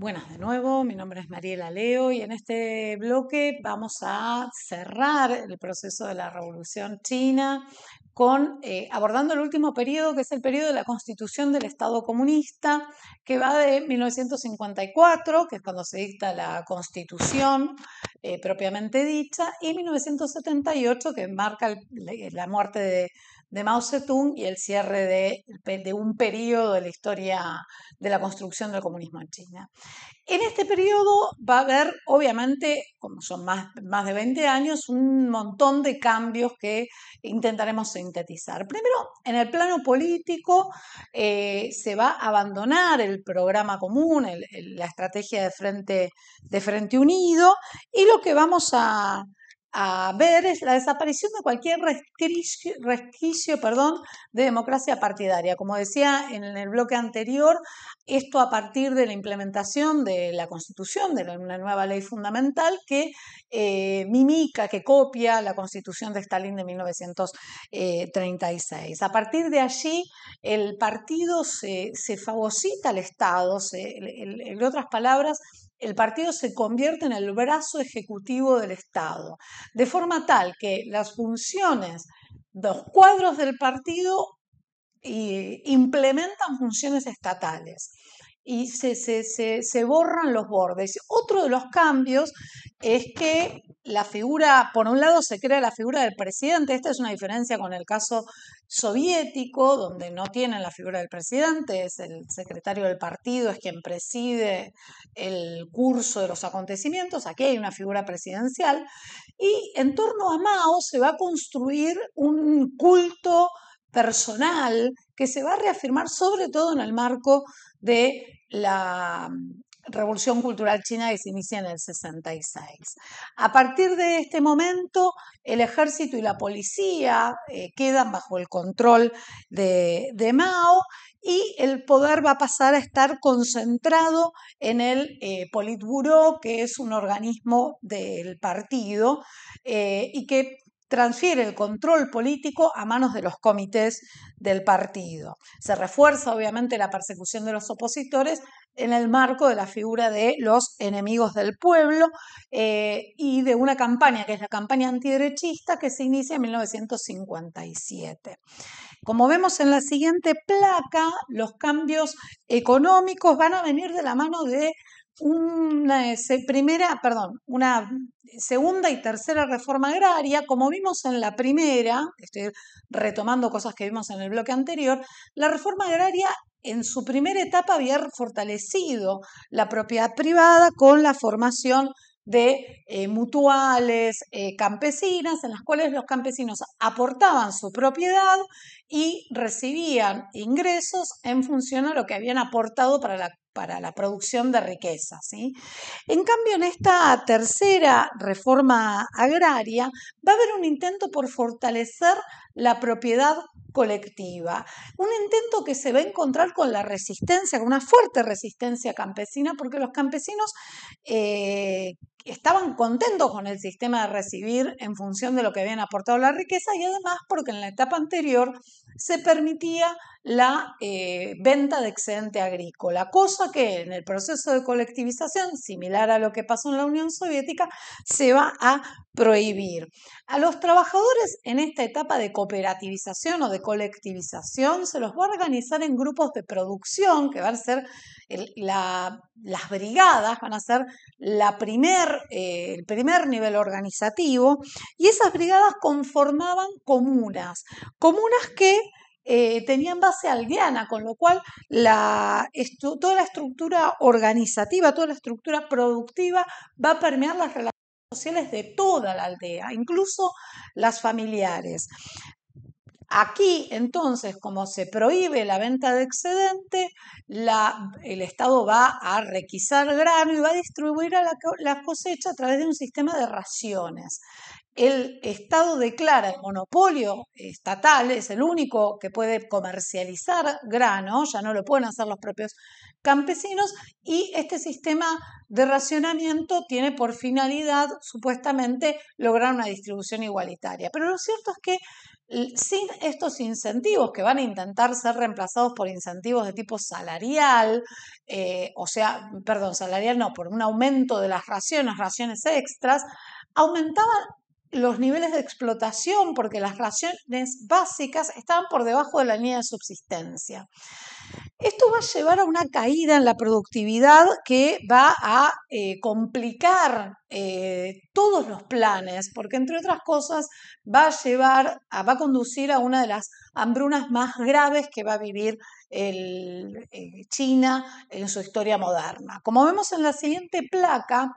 Buenas de nuevo, mi nombre es Mariela Leo y en este bloque vamos a cerrar el proceso de la Revolución China con eh, abordando el último periodo, que es el periodo de la constitución del Estado comunista, que va de 1954, que es cuando se dicta la constitución eh, propiamente dicha, y 1978, que marca la muerte de de Mao Zedong y el cierre de, un periodo de la historia de la construcción del comunismo en China. En este periodo va a haber, obviamente, como son más, más de 20 años, un montón de cambios que intentaremos sintetizar. Primero, en el plano político eh, se va a abandonar el programa común, la estrategia de frente, de frente Unido, y lo que vamos a, a ver es la desaparición de cualquier resquicio, perdón, de democracia partidaria. Como decía en el bloque anterior, esto a partir de la implementación de la Constitución, de una nueva ley fundamental que eh, mimica, que copia la Constitución de Stalin de 1936. Eh, a partir de allí, el partido se, se fagocita al Estado, en otras palabras, el partido se convierte en el brazo ejecutivo del Estado, de forma tal que las funciones, los cuadros del partido eh, implementan funciones estatales y se, se, borran los bordes. Otro de los cambios es que la figura, por un lado se crea la figura del presidente, esta es una diferencia con el caso soviético, donde no tienen la figura del presidente, es el secretario del partido, es quien preside el curso de los acontecimientos, aquí hay una figura presidencial, y en torno a Mao se va a construir un culto personal que se va a reafirmar sobre todo en el marco de la Revolución Cultural China que se inicia en el 66. A partir de este momento, el ejército y la policía eh, quedan bajo el control de, Mao y el poder va a pasar a estar concentrado en el eh, Politburo, que es un organismo del partido eh, y que transfiere el control político a manos de los comités del partido. Se refuerza obviamente la persecución de los opositores en el marco de la figura de los enemigos del pueblo eh, y de una campaña que es la campaña antiderechista que se inicia en 1957. Como vemos en la siguiente placa, los cambios económicos van a venir de la mano de una eh, primera, perdón, una segunda y tercera reforma agraria, como vimos en la primera, estoy retomando cosas que vimos en el bloque anterior, la reforma agraria en su primera etapa había fortalecido la propiedad privada con la formación de eh, mutuales eh, campesinas, en las cuales los campesinos aportaban su propiedad y recibían ingresos en función a lo que habían aportado para la, para la producción de riqueza. En cambio, en esta tercera reforma agraria va a haber un intento por fortalecer la propiedad colectiva. Un intento que se va a encontrar con la resistencia, con una fuerte resistencia campesina, porque los campesinos eh, estaban contentos con el sistema de recibir en función de lo que habían aportado la riqueza y además porque en la etapa anterior se permitía la eh, venta de excedente agrícola, cosa que en el proceso de colectivización, similar a lo que pasó en la Unión Soviética, se va a prohibir. A los trabajadores en esta etapa de cooperativización o de colectivización se los va a organizar en grupos de producción, que van a ser las brigadas, van a ser eh, el primer nivel organizativo, y esas brigadas conformaban comunas, comunas que eh, tenían base aldeana, con lo cual toda la estructura organizativa, toda la estructura productiva va a permear las relaciones sociales de toda la aldea, incluso las familiares. Aquí, entonces, como se prohíbe la venta de excedente, el Estado va a requisar grano y va a distribuir la, cosecha a través de un sistema de raciones el Estado declara el monopolio estatal, es el único que puede comercializar grano, ya no lo pueden hacer los propios campesinos, y este sistema de racionamiento tiene por finalidad supuestamente lograr una distribución igualitaria. Pero lo cierto es que sin estos incentivos que van a intentar ser reemplazados por incentivos de tipo salarial, eh, o sea, perdón, salarial no, por un aumento de las raciones, raciones extras, aumentaban los niveles de explotación, porque las raciones básicas estaban por debajo de la línea de subsistencia. Esto va a llevar a una caída en la productividad que va a eh, complicar eh, todos los planes, porque entre otras cosas va a llevar, va a conducir a una de las hambrunas más graves que va a vivir eh, China en su historia moderna. Como vemos en la siguiente placa,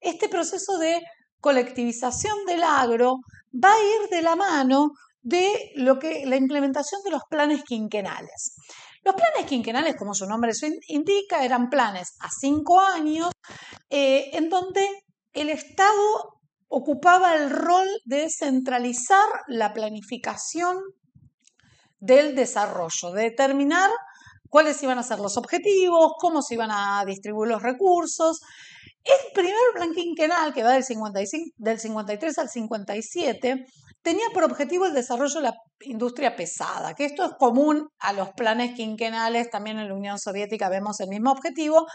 este proceso de colectivización del agro va a ir de la mano de lo que, la implementación de los planes quinquenales. Los planes quinquenales, como su nombre indica, eran planes a cinco años eh, en donde el Estado ocupaba el rol de centralizar la planificación del desarrollo, de determinar cuáles iban a ser los objetivos, cómo se iban a distribuir los recursos el primer plan quinquenal, que va del, del 53 al 57, tenía por objetivo el desarrollo de la industria pesada, que esto es común a los planes quinquenales, también en la Unión Soviética vemos el mismo objetivo.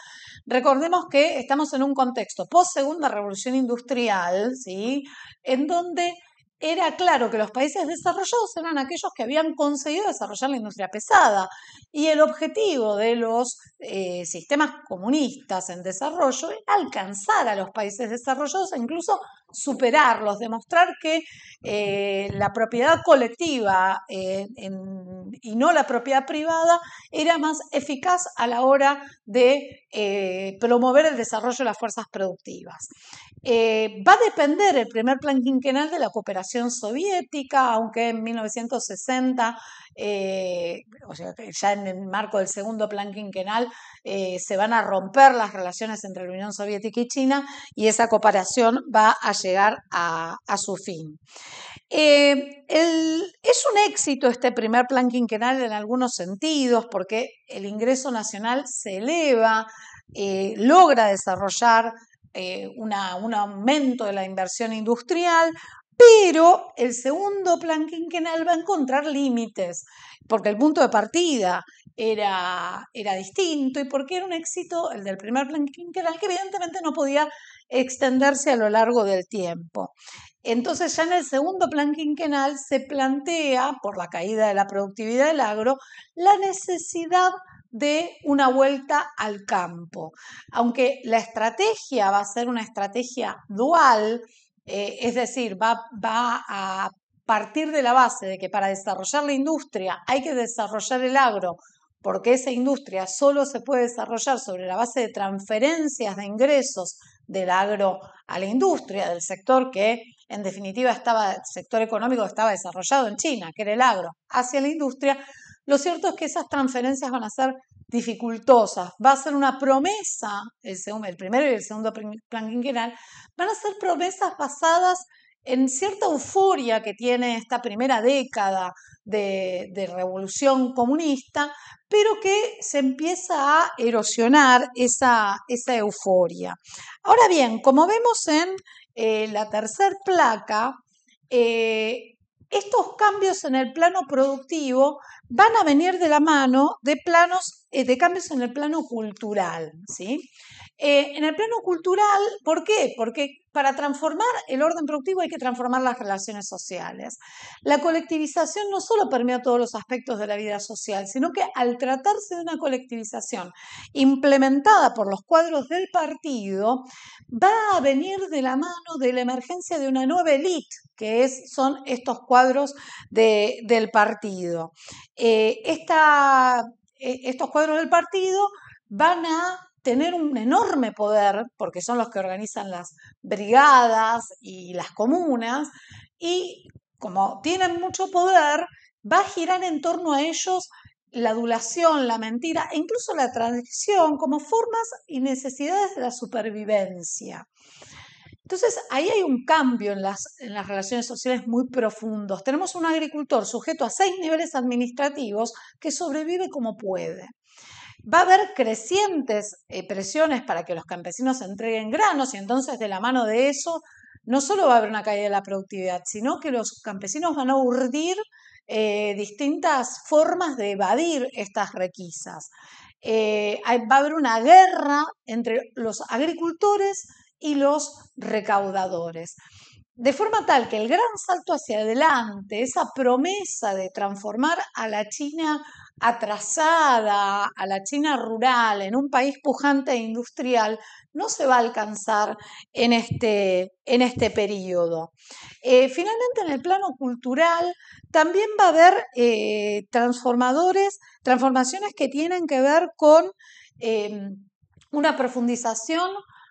Recordemos que estamos en un contexto post Segunda Revolución Industrial, ¿sí? en donde era claro que los países desarrollados eran aquellos que habían conseguido desarrollar la industria pesada y el objetivo de los eh, sistemas comunistas en desarrollo era alcanzar a los países desarrollados e incluso superarlos, demostrar que eh, la propiedad colectiva eh, y no la propiedad privada era más eficaz a la hora de promover el desarrollo de las fuerzas productivas. va a depender el primer plan quinquenal de la cooperación Soviética, aunque en 1960, eh, o sea, ya en el marco del segundo plan quinquenal, eh, se van a romper las relaciones entre la Unión Soviética y China y esa cooperación va a llegar a, su fin. Eh, es un éxito este primer plan quinquenal en algunos sentidos porque el ingreso nacional se eleva, logra desarrollar un aumento de la inversión industrial, pero el segundo plan quinquenal va a encontrar límites, porque el punto de partida era, era distinto y porque era un éxito el del primer plan quinquenal que evidentemente no podía extenderse a lo largo del tiempo. Entonces ya en el segundo plan quinquenal se plantea, por la caída de la productividad del agro, la necesidad de una vuelta al campo. Aunque la estrategia va a ser una estrategia dual, eh, es decir, va, va a partir de la base de que para desarrollar la industria hay que desarrollar el agro, porque esa industria solo se puede desarrollar sobre la base de transferencias de ingresos del agro a la industria, del sector que en definitiva estaba, el sector económico estaba desarrollado en China, que era el agro, hacia la industria, lo cierto es que esas transferencias van a ser dificultosas. Va a ser una promesa, el, primero y el segundo plan quinquenal, van a ser promesas basadas en cierta euforia que tiene esta primera década de, revolución comunista, pero que se empieza a erosionar esa, esa euforia. Ahora bien, como vemos en eh, la tercera placa, eh, estos cambios en el plano productivo van a venir de la mano de planos, eh, de cambios en el plano cultural, ¿sí? Eh, en el plano cultural, ¿por qué? Porque para transformar el orden productivo hay que transformar las relaciones sociales. La colectivización no solo permea todos los aspectos de la vida social, sino que al tratarse de una colectivización implementada por los cuadros del partido, va a venir de la mano de la emergencia de una nueva élite, que es, son estos cuadros del partido. Eh, eh, estos cuadros del partido van a tener un enorme poder, porque son los que organizan las brigadas y las comunas, y como tienen mucho poder, va a girar en torno a ellos la adulación, la mentira e incluso la traición como formas y necesidades de la supervivencia. Entonces, ahí hay un cambio en las, en las relaciones sociales muy profundos. Tenemos un agricultor sujeto a seis niveles administrativos que sobrevive como puede va a haber crecientes eh, presiones para que los campesinos entreguen granos y entonces de la mano de eso no solo va a haber una caída de la productividad, sino que los campesinos van a urdir eh, distintas formas de evadir estas requisas. Eh, va a haber una guerra entre los agricultores y los recaudadores. De forma tal que el gran salto hacia adelante, esa promesa de transformar a la China atrasada, a la China rural, en un país pujante e industrial, no se va a alcanzar en este, en este periodo. Eh, finalmente, en el plano cultural, también va a haber eh, transformadores, transformaciones que tienen que ver con em, una profundización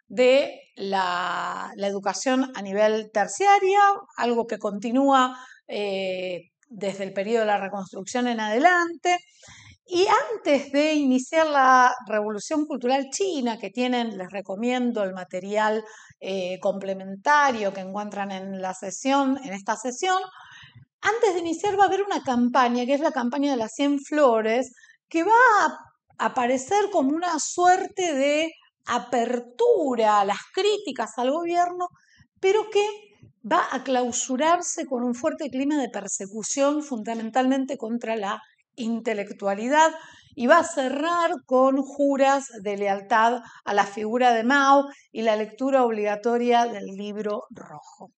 de la, educación a nivel terciaria, algo que continúa eh, desde el periodo de la reconstrucción en adelante. Y antes de iniciar la revolución cultural china, que tienen, les recomiendo el material eh, complementario que encuentran en la sesión, en esta sesión, antes de iniciar va a haber una campaña, que es la campaña de las 100 flores, que va a aparecer como una suerte de apertura a las críticas al gobierno, pero que va a clausurarse con un fuerte clima de persecución fundamentalmente contra la intelectualidad y va a cerrar con juras de lealtad a la figura de Mao y la lectura obligatoria del libro rojo.